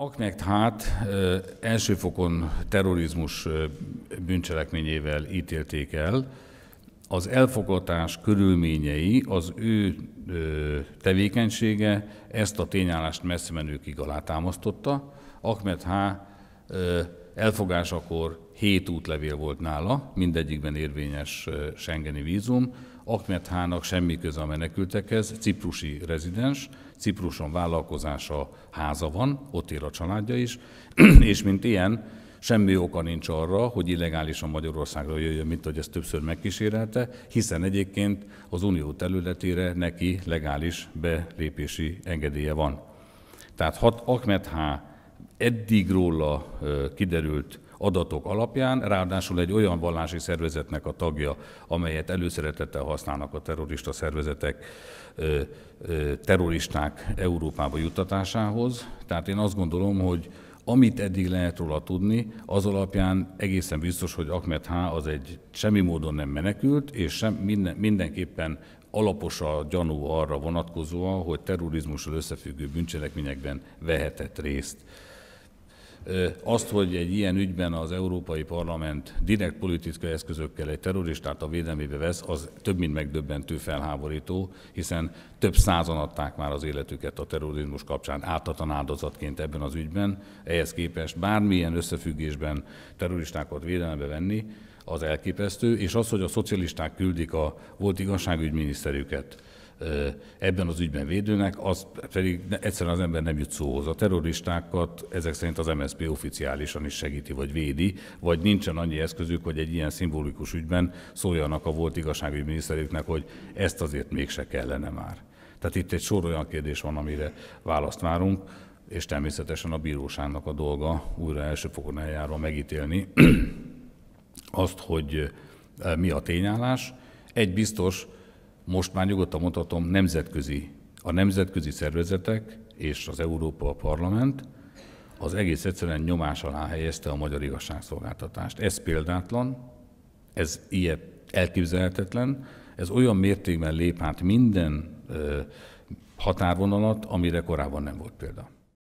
Aknekt hát első fokon terrorizmus bűncselekményével ítélték el. Az elfogatás körülményei, az ő tevékenysége ezt a tényállást messze menőkig alátámasztotta. Akmet H. elfogásakor hét útlevél volt nála, mindegyikben érvényes Schengeni vízum, Ahmed Hának semmi köze a menekültekhez, ciprusi rezidens, Cipruson vállalkozása, háza van, ott él a családja is, és mint ilyen, semmi oka nincs arra, hogy illegálisan Magyarországra jöjjön, mint hogy ezt többször megkísérelte, hiszen egyébként az unió területére neki legális belépési engedélye van. Tehát hat Ahmed H. eddig róla kiderült adatok alapján, ráadásul egy olyan vallási szervezetnek a tagja, amelyet előszeretettel használnak a terrorista szervezetek, terroristák Európába juttatásához. Tehát én azt gondolom, hogy amit eddig lehet róla tudni, az alapján egészen biztos, hogy Ahmed H. az egy semmi módon nem menekült, és sem, minden, mindenképpen alapos a gyanú arra vonatkozóan, hogy terrorizmussal összefüggő bűncselekményekben vehetett részt. Azt, hogy egy ilyen ügyben az Európai Parlament direkt politikai eszközökkel egy terroristát a védelmébe vesz, az több mint megdöbbentő felháborító, hiszen több százan adták már az életüket a terrorizmus kapcsán ártatlan áldozatként ebben az ügyben. Ehhez képest bármilyen összefüggésben terroristákat védelmebe venni, az elképesztő, és az, hogy a szocialisták küldik a volt igazságügyminiszterüket ebben az ügyben védőnek, az pedig egyszerűen az ember nem jut szóhoz. A terroristákat ezek szerint az MSZP oficiálisan is segíti vagy védi, vagy nincsen annyi eszközük, hogy egy ilyen szimbolikus ügyben szóljanak a volt igazságügyi miniszterüknek, hogy ezt azért mégse kellene már. Tehát itt egy sor olyan kérdés van, amire választ várunk, és természetesen a bíróságnak a dolga újra fokon eljárva megítélni azt, hogy mi a tényállás. Egy biztos, most már nyugodtan mondhatom, nemzetközi, a nemzetközi szervezetek és az Európa Parlament az egész egyszerűen nyomás alá helyezte a magyar igazságszolgáltatást. Ez példátlan, ez ilyet elképzelhetetlen, ez olyan mértékben lép át minden határvonalat, amire korábban nem volt példa.